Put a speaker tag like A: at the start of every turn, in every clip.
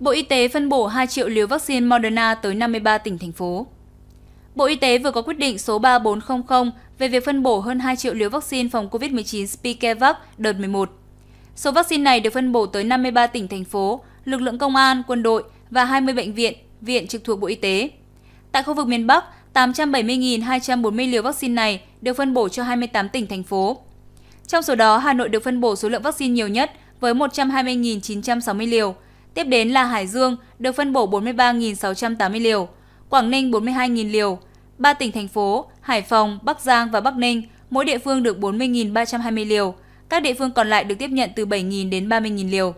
A: Bộ Y tế phân bổ 2 triệu liều vaccine Moderna tới 53 tỉnh, thành phố. Bộ Y tế vừa có quyết định số 3400 về việc phân bổ hơn 2 triệu liều vaccine phòng COVID-19 Spikevax đợt 11. Số vaccine này được phân bổ tới 53 tỉnh, thành phố, lực lượng công an, quân đội và 20 bệnh viện, viện trực thuộc Bộ Y tế. Tại khu vực miền Bắc, 870.240 liều vaccine này được phân bổ cho 28 tỉnh, thành phố. Trong số đó, Hà Nội được phân bổ số lượng vaccine nhiều nhất với 120.960 liều, Tiếp đến là Hải Dương được phân bổ 43.680 liều, Quảng Ninh 42.000 liều, ba tỉnh thành phố Hải Phòng, Bắc Giang và Bắc Ninh mỗi địa phương được 40.320 liều, các địa phương còn lại được tiếp nhận từ 7.000 đến 30.000 liều.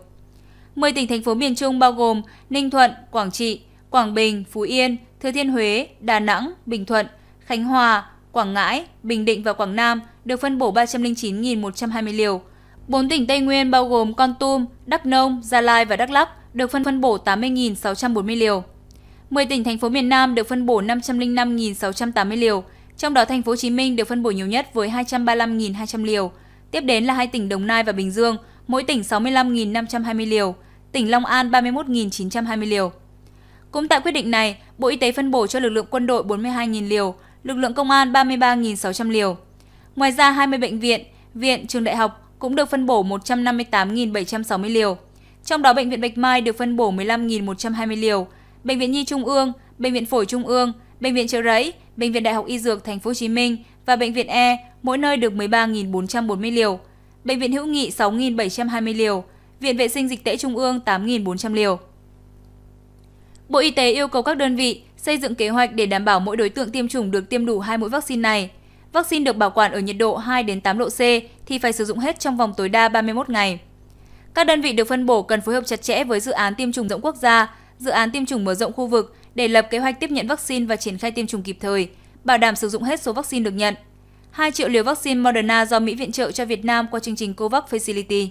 A: 10 tỉnh thành phố miền Trung bao gồm Ninh Thuận, Quảng Trị, Quảng Bình, Phú Yên, Thừa Thiên Huế, Đà Nẵng, Bình Thuận, Khánh Hòa, Quảng Ngãi, Bình Định và Quảng Nam được phân bổ 309.120 liều. 4 tỉnh Tây Nguyên bao gồm Con Tum, Đắk Nông, Gia Lai và Đắk Lắk được phân phân bổ 80.640 liều. 10 tỉnh thành phố miền Nam được phân bổ 505.680 liều, trong đó thành phố Hồ Chí Minh được phân bổ nhiều nhất với 235.200 liều. Tiếp đến là hai tỉnh Đồng Nai và Bình Dương, mỗi tỉnh 65.520 liều, tỉnh Long An 31.920 liều. Cũng tại quyết định này, Bộ Y tế phân bổ cho lực lượng quân đội 42.000 liều, lực lượng công an 33.600 liều. Ngoài ra, 20 bệnh viện, viện, trường đại học cũng được phân bổ 158.760 liều. Trong đó bệnh viện Bạch Mai được phân bổ 15.120 liều, bệnh viện Nhi Trung ương, bệnh viện Phổi Trung ương, bệnh viện chợ Rẫy, bệnh viện Đại học Y Dược Thành phố Hồ Chí Minh và bệnh viện E mỗi nơi được 13.440 liều, bệnh viện Hữu Nghị 6.720 liều, viện vệ sinh dịch tễ Trung ương 8.400 liều. Bộ Y tế yêu cầu các đơn vị xây dựng kế hoạch để đảm bảo mỗi đối tượng tiêm chủng được tiêm đủ hai mũi vaccine này. Vaccine được bảo quản ở nhiệt độ 2 đến 8 độ C thì phải sử dụng hết trong vòng tối đa 31 ngày. Các đơn vị được phân bổ cần phối hợp chặt chẽ với dự án tiêm chủng rộng quốc gia, dự án tiêm chủng mở rộng khu vực để lập kế hoạch tiếp nhận vaccine và triển khai tiêm chủng kịp thời, bảo đảm sử dụng hết số vaccine được nhận. 2 triệu liều vaccine Moderna do Mỹ viện trợ cho Việt Nam qua chương trình COVAX Facility.